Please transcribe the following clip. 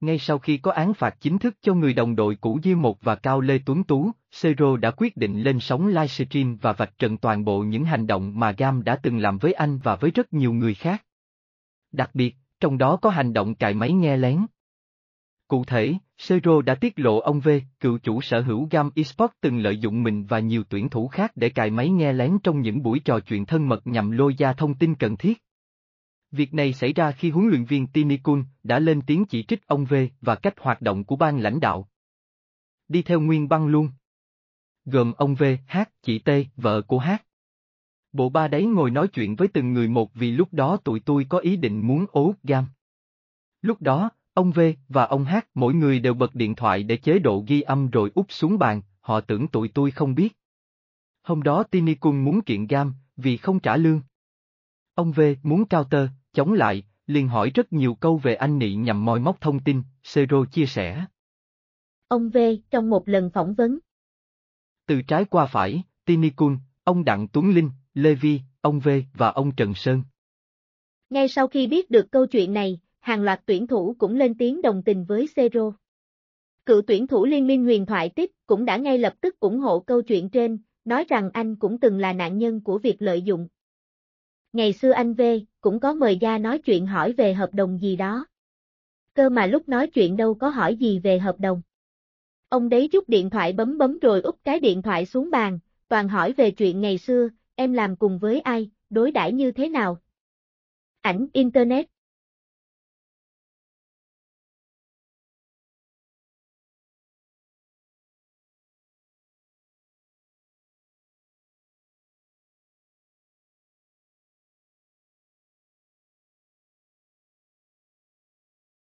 ngay sau khi có án phạt chính thức cho người đồng đội cũ Diêu Một và Cao Lê Tuấn Tú, Sero đã quyết định lên sóng livestream và vạch trần toàn bộ những hành động mà Gam đã từng làm với anh và với rất nhiều người khác. Đặc biệt, trong đó có hành động cài máy nghe lén. Cụ thể, Sero đã tiết lộ ông V, cựu chủ sở hữu Gam Esports từng lợi dụng mình và nhiều tuyển thủ khác để cài máy nghe lén trong những buổi trò chuyện thân mật nhằm lôi ra thông tin cần thiết. Việc này xảy ra khi huấn luyện viên Tinikun đã lên tiếng chỉ trích ông V và cách hoạt động của ban lãnh đạo. Đi theo nguyên băng luôn. Gồm ông V, H, chị T, vợ của H. Bộ ba đấy ngồi nói chuyện với từng người một vì lúc đó tụi tôi có ý định muốn ố gam. Lúc đó, ông V và ông H mỗi người đều bật điện thoại để chế độ ghi âm rồi úp xuống bàn, họ tưởng tụi tôi không biết. Hôm đó Tinikun muốn kiện gam, vì không trả lương. Ông V muốn cao tơ, chống lại, liền hỏi rất nhiều câu về anh Nị nhằm moi móc thông tin, Sero chia sẻ. Ông V, trong một lần phỏng vấn. Từ trái qua phải, Tinikun, ông Đặng Tuấn Linh, Lê Vi, ông V và ông Trần Sơn. Ngay sau khi biết được câu chuyện này, hàng loạt tuyển thủ cũng lên tiếng đồng tình với Sero. Cựu tuyển thủ Liên minh huyền thoại tiếp cũng đã ngay lập tức ủng hộ câu chuyện trên, nói rằng anh cũng từng là nạn nhân của việc lợi dụng, Ngày xưa anh V, cũng có mời gia nói chuyện hỏi về hợp đồng gì đó. Cơ mà lúc nói chuyện đâu có hỏi gì về hợp đồng. Ông đấy rút điện thoại bấm bấm rồi úp cái điện thoại xuống bàn, toàn hỏi về chuyện ngày xưa, em làm cùng với ai, đối đãi như thế nào. Ảnh Internet